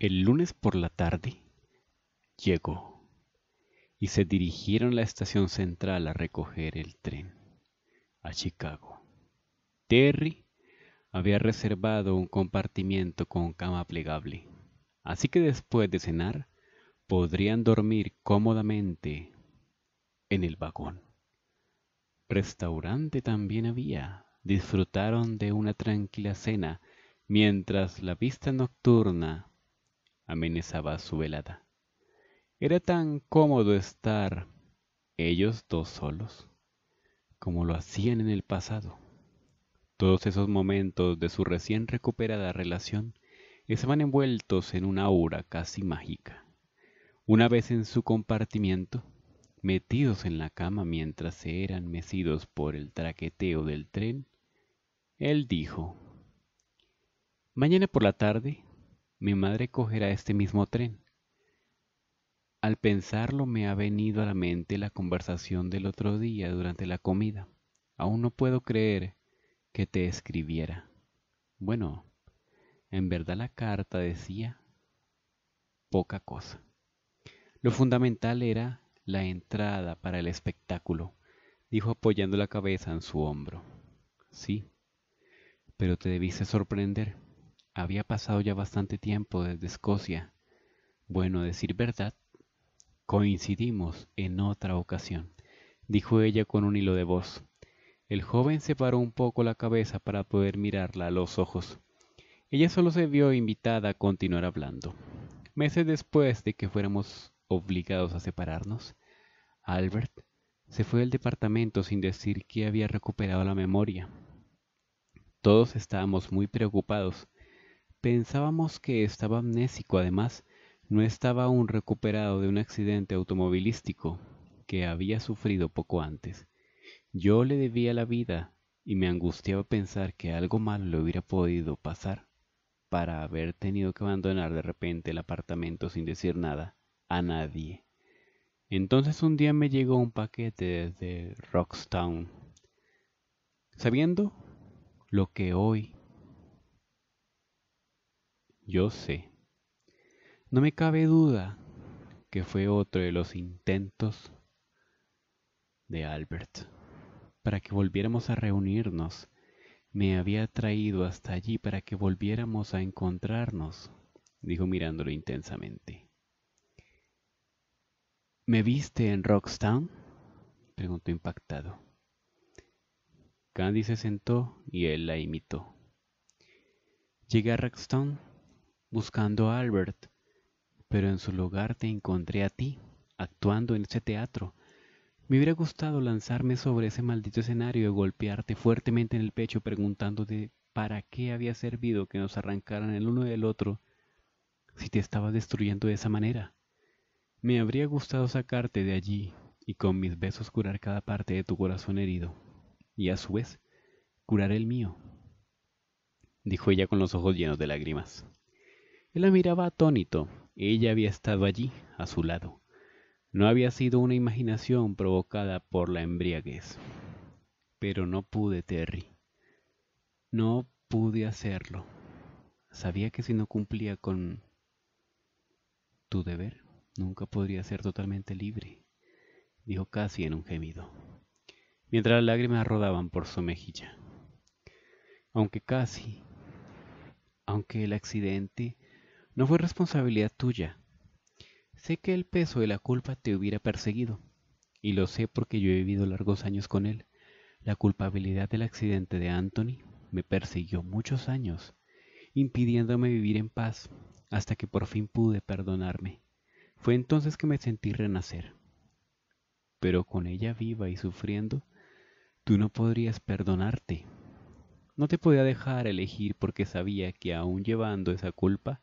El lunes por la tarde llegó y se dirigieron a la estación central a recoger el tren a Chicago. Terry había reservado un compartimiento con cama plegable, así que después de cenar podrían dormir cómodamente en el vagón. Restaurante también había. Disfrutaron de una tranquila cena mientras la vista nocturna Amenezaba su velada. Era tan cómodo estar ellos dos solos, como lo hacían en el pasado. Todos esos momentos de su recién recuperada relación estaban envueltos en una aura casi mágica. Una vez en su compartimiento, metidos en la cama mientras se eran mecidos por el traqueteo del tren, él dijo, Mañana por la tarde mi madre cogerá este mismo tren. Al pensarlo me ha venido a la mente la conversación del otro día durante la comida. Aún no puedo creer que te escribiera. Bueno, en verdad la carta decía poca cosa. Lo fundamental era la entrada para el espectáculo, dijo apoyando la cabeza en su hombro. Sí, pero te debiste sorprender. Había pasado ya bastante tiempo desde Escocia. Bueno, decir verdad, coincidimos en otra ocasión, dijo ella con un hilo de voz. El joven separó un poco la cabeza para poder mirarla a los ojos. Ella solo se vio invitada a continuar hablando. Meses después de que fuéramos obligados a separarnos, Albert se fue del departamento sin decir que había recuperado la memoria. Todos estábamos muy preocupados. Pensábamos que estaba amnésico, además, no estaba aún recuperado de un accidente automovilístico que había sufrido poco antes. Yo le debía la vida y me angustiaba pensar que algo mal le hubiera podido pasar para haber tenido que abandonar de repente el apartamento sin decir nada a nadie. Entonces un día me llegó un paquete desde Rockstown. Sabiendo lo que hoy yo sé. No me cabe duda que fue otro de los intentos de Albert para que volviéramos a reunirnos. Me había traído hasta allí para que volviéramos a encontrarnos, dijo mirándolo intensamente. ¿Me viste en Rockstown? preguntó impactado. Candy se sentó y él la imitó. Llegué a Rockstown buscando a Albert, pero en su lugar te encontré a ti, actuando en ese teatro. Me hubiera gustado lanzarme sobre ese maldito escenario y golpearte fuertemente en el pecho preguntándote para qué había servido que nos arrancaran el uno del otro si te estabas destruyendo de esa manera. Me habría gustado sacarte de allí y con mis besos curar cada parte de tu corazón herido, y a su vez curar el mío, dijo ella con los ojos llenos de lágrimas. Él la miraba atónito. Ella había estado allí, a su lado. No había sido una imaginación provocada por la embriaguez. Pero no pude, Terry. No pude hacerlo. Sabía que si no cumplía con tu deber, nunca podría ser totalmente libre, dijo casi en un gemido, mientras las lágrimas rodaban por su mejilla. Aunque casi, aunque el accidente no fue responsabilidad tuya. Sé que el peso de la culpa te hubiera perseguido, y lo sé porque yo he vivido largos años con él. La culpabilidad del accidente de Anthony me persiguió muchos años, impidiéndome vivir en paz, hasta que por fin pude perdonarme. Fue entonces que me sentí renacer. Pero con ella viva y sufriendo, tú no podrías perdonarte. No te podía dejar elegir porque sabía que aún llevando esa culpa,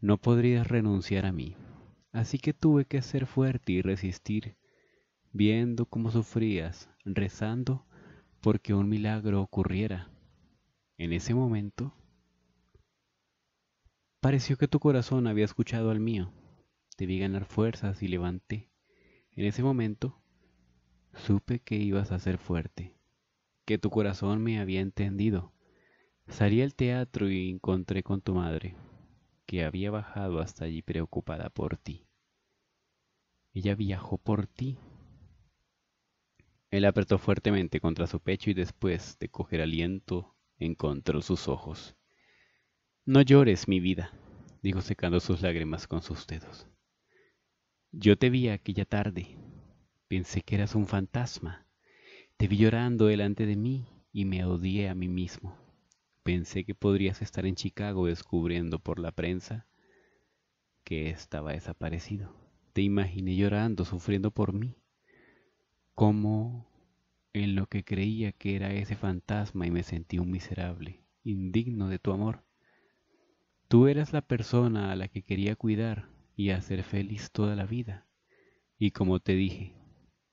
no podrías renunciar a mí. Así que tuve que ser fuerte y resistir, viendo cómo sufrías, rezando porque un milagro ocurriera. En ese momento, pareció que tu corazón había escuchado al mío. Te vi ganar fuerzas y levanté. En ese momento, supe que ibas a ser fuerte, que tu corazón me había entendido. Salí al teatro y encontré con tu madre que había bajado hasta allí preocupada por ti. Ella viajó por ti. Él apretó fuertemente contra su pecho y después de coger aliento encontró sus ojos. No llores, mi vida, dijo secando sus lágrimas con sus dedos. Yo te vi aquella tarde. Pensé que eras un fantasma. Te vi llorando delante de mí y me odié a mí mismo. Pensé que podrías estar en Chicago descubriendo por la prensa que estaba desaparecido. Te imaginé llorando, sufriendo por mí. Como en lo que creía que era ese fantasma y me sentí un miserable, indigno de tu amor. Tú eras la persona a la que quería cuidar y hacer feliz toda la vida. Y como te dije,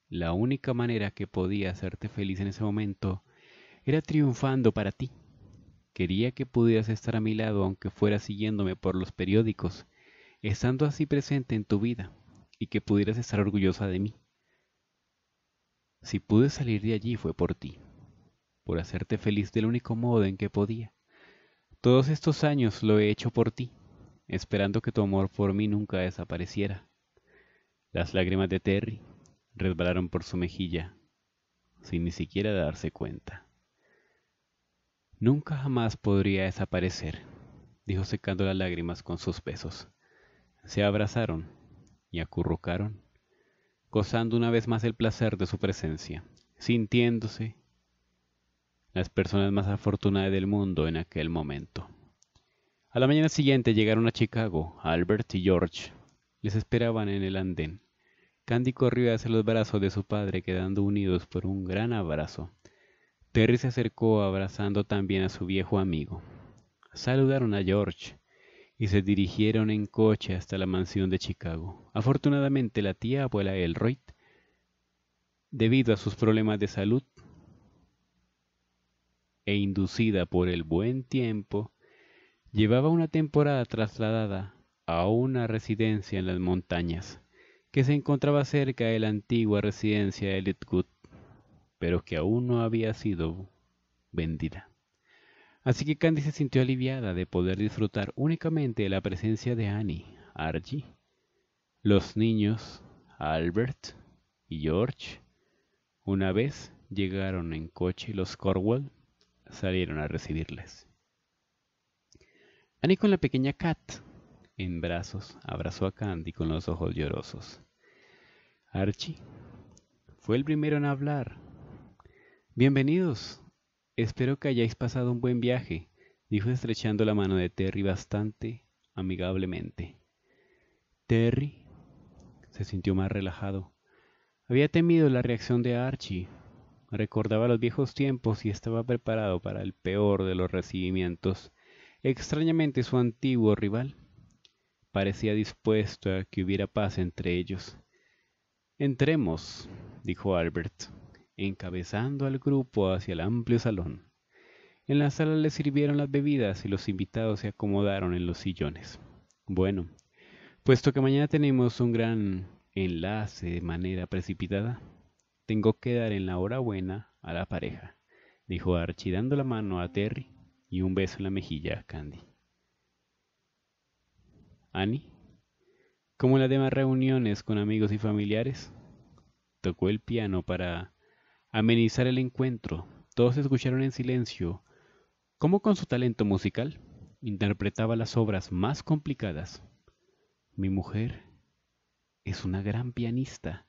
la única manera que podía hacerte feliz en ese momento era triunfando para ti. Quería que pudieras estar a mi lado aunque fuera siguiéndome por los periódicos, estando así presente en tu vida, y que pudieras estar orgullosa de mí. Si pude salir de allí fue por ti, por hacerte feliz del único modo en que podía. Todos estos años lo he hecho por ti, esperando que tu amor por mí nunca desapareciera. Las lágrimas de Terry resbalaron por su mejilla, sin ni siquiera darse cuenta. Nunca jamás podría desaparecer, dijo secando las lágrimas con sus besos. Se abrazaron y acurrucaron, gozando una vez más el placer de su presencia, sintiéndose las personas más afortunadas del mundo en aquel momento. A la mañana siguiente llegaron a Chicago. Albert y George les esperaban en el andén. Candy corrió hacia los brazos de su padre, quedando unidos por un gran abrazo. Terry se acercó abrazando también a su viejo amigo. Saludaron a George y se dirigieron en coche hasta la mansión de Chicago. Afortunadamente la tía abuela Elroyd, debido a sus problemas de salud e inducida por el buen tiempo, llevaba una temporada trasladada a una residencia en las montañas, que se encontraba cerca de la antigua residencia de pero que aún no había sido vendida. Así que Candy se sintió aliviada de poder disfrutar únicamente de la presencia de Annie, Archie, los niños, Albert y George. Una vez llegaron en coche los Corwell, salieron a recibirles. Annie con la pequeña Cat en brazos abrazó a Candy con los ojos llorosos. Archie fue el primero en hablar Bienvenidos. Espero que hayáis pasado un buen viaje, dijo estrechando la mano de Terry bastante amigablemente. Terry se sintió más relajado. Había temido la reacción de Archie. Recordaba los viejos tiempos y estaba preparado para el peor de los recibimientos. Extrañamente su antiguo rival parecía dispuesto a que hubiera paz entre ellos. Entremos, dijo Albert encabezando al grupo hacia el amplio salón. En la sala le sirvieron las bebidas y los invitados se acomodaron en los sillones. Bueno, puesto que mañana tenemos un gran enlace de manera precipitada, tengo que dar en la hora buena a la pareja, dijo Archie dando la mano a Terry y un beso en la mejilla a Candy. Annie, como en las demás reuniones con amigos y familiares, tocó el piano para amenizar el encuentro, todos escucharon en silencio cómo con su talento musical interpretaba las obras más complicadas. Mi mujer es una gran pianista,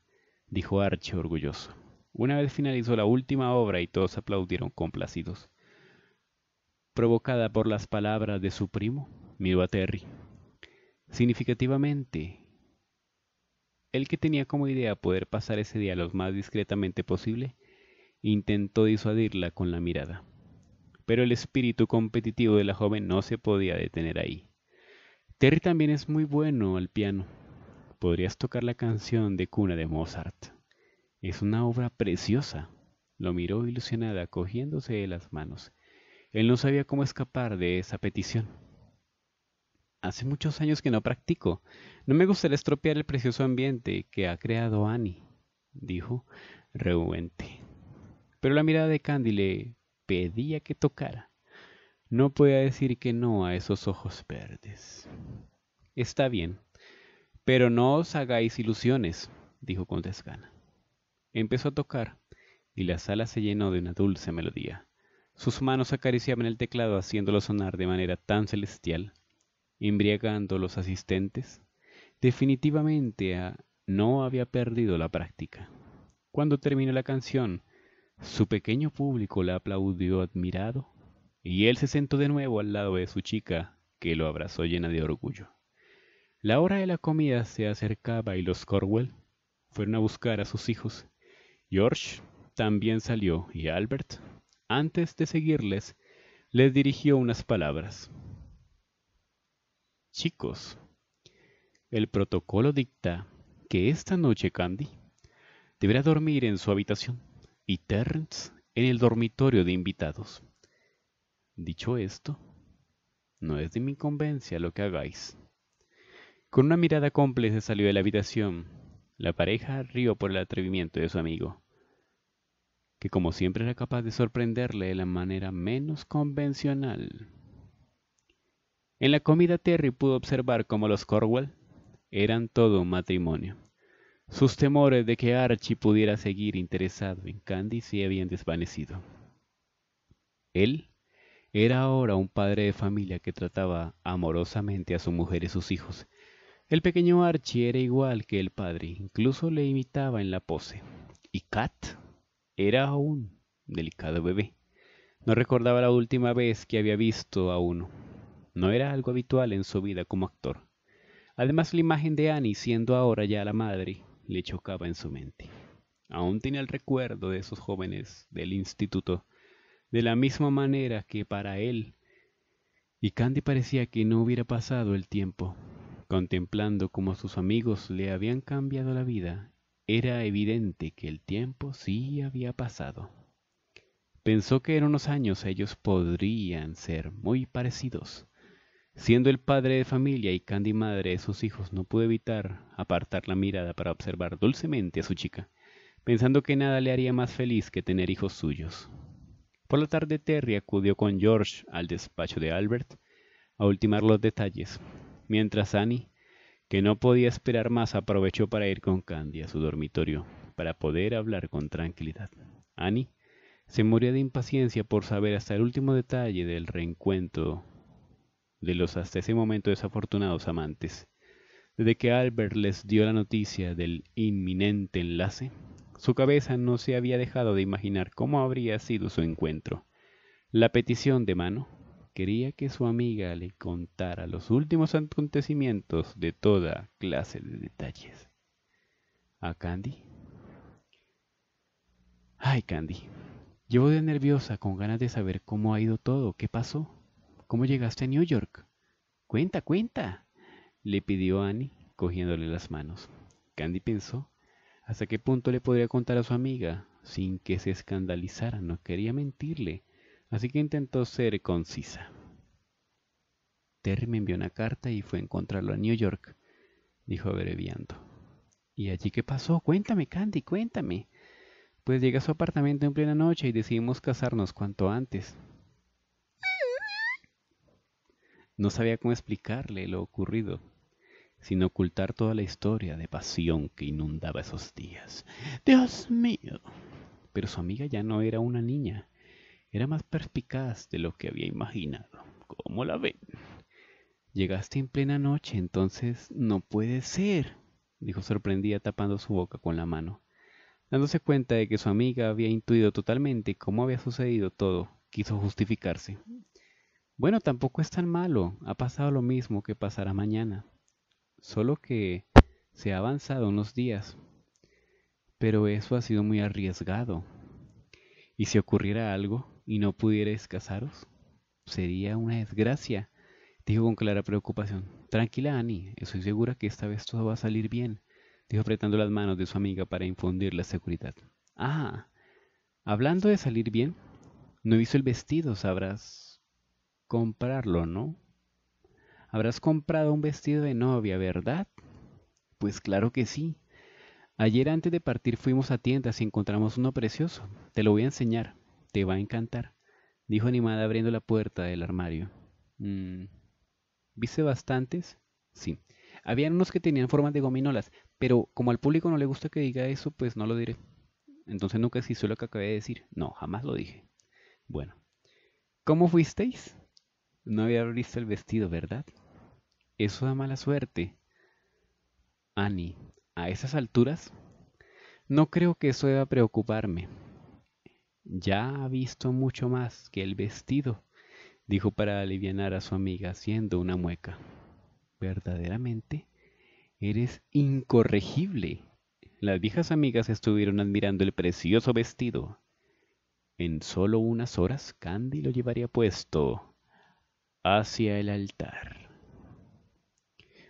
dijo Archie orgulloso. Una vez finalizó la última obra y todos aplaudieron complacidos. Provocada por las palabras de su primo, miró a Terry. Significativamente, el que tenía como idea poder pasar ese día lo más discretamente posible, intentó disuadirla con la mirada. Pero el espíritu competitivo de la joven no se podía detener ahí. Terry también es muy bueno al piano. Podrías tocar la canción de cuna de Mozart. Es una obra preciosa. Lo miró ilusionada, cogiéndose de las manos. Él no sabía cómo escapar de esa petición. Hace muchos años que no practico. No me gustaría estropear el precioso ambiente que ha creado Annie, dijo rehuente pero la mirada de Candy le pedía que tocara. No podía decir que no a esos ojos verdes. Está bien, pero no os hagáis ilusiones, dijo con desgana. Empezó a tocar, y la sala se llenó de una dulce melodía. Sus manos acariciaban el teclado haciéndolo sonar de manera tan celestial, embriagando a los asistentes. Definitivamente ah, no había perdido la práctica. Cuando terminó la canción, su pequeño público la aplaudió admirado, y él se sentó de nuevo al lado de su chica, que lo abrazó llena de orgullo. La hora de la comida se acercaba y los Corwell fueron a buscar a sus hijos. George también salió y Albert, antes de seguirles, les dirigió unas palabras. Chicos, el protocolo dicta que esta noche Candy deberá dormir en su habitación y Terns en el dormitorio de invitados. Dicho esto, no es de mi convencia lo que hagáis. Con una mirada cómplice salió de la habitación. La pareja rió por el atrevimiento de su amigo, que como siempre era capaz de sorprenderle de la manera menos convencional. En la comida Terry pudo observar cómo los Corwell eran todo un matrimonio. Sus temores de que Archie pudiera seguir interesado en Candy se habían desvanecido. Él era ahora un padre de familia que trataba amorosamente a su mujer y sus hijos. El pequeño Archie era igual que el padre, incluso le imitaba en la pose. Y Kat era un delicado bebé. No recordaba la última vez que había visto a uno. No era algo habitual en su vida como actor. Además, la imagen de Annie siendo ahora ya la madre le chocaba en su mente. Aún tenía el recuerdo de esos jóvenes del instituto, de la misma manera que para él. Y Candy parecía que no hubiera pasado el tiempo. Contemplando cómo sus amigos le habían cambiado la vida, era evidente que el tiempo sí había pasado. Pensó que en unos años ellos podrían ser muy parecidos, Siendo el padre de familia y Candy madre de sus hijos, no pudo evitar apartar la mirada para observar dulcemente a su chica, pensando que nada le haría más feliz que tener hijos suyos. Por la tarde Terry acudió con George al despacho de Albert a ultimar los detalles, mientras Annie, que no podía esperar más, aprovechó para ir con Candy a su dormitorio, para poder hablar con tranquilidad. Annie se moría de impaciencia por saber hasta el último detalle del reencuentro de los hasta ese momento desafortunados amantes. Desde que Albert les dio la noticia del inminente enlace, su cabeza no se había dejado de imaginar cómo habría sido su encuentro. La petición de mano quería que su amiga le contara los últimos acontecimientos de toda clase de detalles. ¿A Candy? Ay, Candy. Llevo de nerviosa con ganas de saber cómo ha ido todo, qué pasó. ¿Cómo llegaste a New York? Cuenta, cuenta, le pidió Annie, cogiéndole las manos. Candy pensó, ¿hasta qué punto le podría contar a su amiga? Sin que se escandalizara, no quería mentirle, así que intentó ser concisa. Terry me envió una carta y fue a encontrarlo a New York, dijo abreviando. ¿Y allí qué pasó? Cuéntame, Candy, cuéntame. Pues llega a su apartamento en plena noche y decidimos casarnos cuanto antes. No sabía cómo explicarle lo ocurrido, sin ocultar toda la historia de pasión que inundaba esos días. Dios mío. Pero su amiga ya no era una niña, era más perspicaz de lo que había imaginado. ¿Cómo la ven? Llegaste en plena noche, entonces no puede ser, dijo sorprendida tapando su boca con la mano. Dándose cuenta de que su amiga había intuido totalmente cómo había sucedido todo, quiso justificarse. Bueno, tampoco es tan malo, ha pasado lo mismo que pasará mañana, solo que se ha avanzado unos días, pero eso ha sido muy arriesgado. Y si ocurriera algo y no pudierais casaros, sería una desgracia, dijo con clara preocupación. Tranquila, Annie, estoy segura que esta vez todo va a salir bien, dijo apretando las manos de su amiga para infundir la seguridad. Ah, hablando de salir bien, no hizo el vestido, sabrás comprarlo, ¿no? Habrás comprado un vestido de novia, ¿verdad? Pues claro que sí. Ayer antes de partir fuimos a tiendas y encontramos uno precioso. Te lo voy a enseñar. Te va a encantar. Dijo animada abriendo la puerta del armario. Mm. ¿Viste bastantes? Sí. Habían unos que tenían formas de gominolas, pero como al público no le gusta que diga eso, pues no lo diré. Entonces nunca se hizo lo que acabé de decir. No, jamás lo dije. Bueno. ¿Cómo fuisteis? No había visto el vestido, ¿verdad? Eso da mala suerte. Annie, a esas alturas, no creo que eso deba preocuparme. Ya ha visto mucho más que el vestido, dijo para aliviar a su amiga haciendo una mueca. Verdaderamente, eres incorregible. Las viejas amigas estuvieron admirando el precioso vestido. En solo unas horas Candy lo llevaría puesto hacia el altar.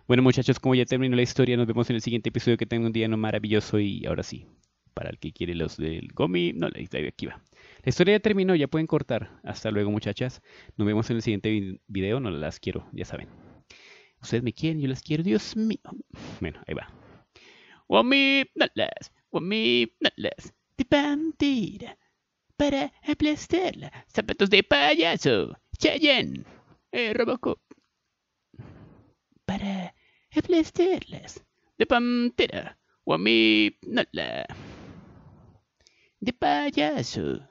Bueno muchachos, como ya terminó la historia, nos vemos en el siguiente episodio que tengo un día no maravilloso y ahora sí, para el que quiere los del Gomi, no, la aquí va. La historia ya terminó, ya pueden cortar. Hasta luego muchachas, nos vemos en el siguiente video, no las quiero, ya saben. Ustedes me quieren, yo las quiero, Dios mío. Bueno, ahí va. Gomi, no las, Gomi, no las, de pantera, para aplastarla, zapatos de payaso, Cheyenne. Eh, Robocop. Para aplastarlas. De pantera. O a mí, no De payaso.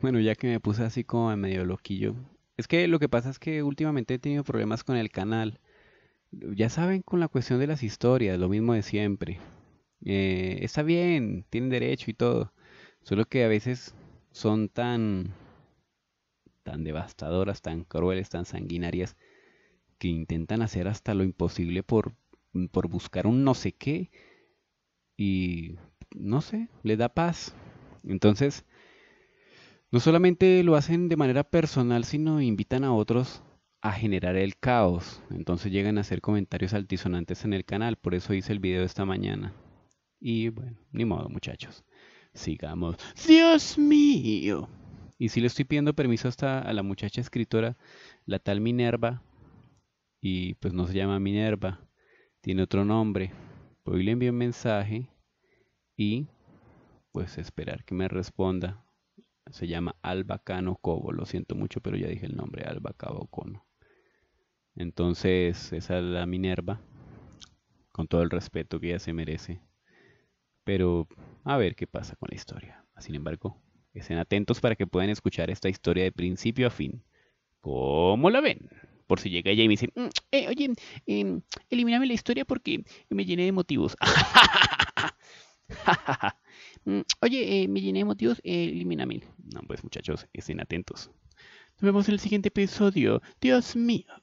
Bueno, ya que me puse así como medio loquillo. Es que lo que pasa es que últimamente he tenido problemas con el canal. Ya saben, con la cuestión de las historias, lo mismo de siempre. Eh, está bien, tienen derecho y todo. Solo que a veces son tan tan devastadoras, tan crueles, tan sanguinarias, que intentan hacer hasta lo imposible por, por buscar un no sé qué y no sé, le da paz. Entonces, no solamente lo hacen de manera personal, sino invitan a otros a generar el caos. Entonces llegan a hacer comentarios altisonantes en el canal, por eso hice el video esta mañana. Y bueno, ni modo muchachos. Sigamos. Dios mío. Y si le estoy pidiendo permiso hasta a la muchacha escritora, la tal Minerva, y pues no se llama Minerva, tiene otro nombre. Pues, hoy le envío un mensaje y pues esperar que me responda. Se llama Albacano Cobo, lo siento mucho, pero ya dije el nombre, Cabo Cono. Entonces, esa es la Minerva, con todo el respeto que ella se merece. Pero a ver qué pasa con la historia. Sin embargo, Estén atentos para que puedan escuchar esta historia de principio a fin. ¿Cómo la ven? Por si llega ella y me dice, mm, eh, oye, eh, elimíname la historia porque me llené de motivos. Mm, oye, eh, me llené de motivos, eh, elimíname. No, pues muchachos, estén atentos. Nos vemos en el siguiente episodio. Dios mío.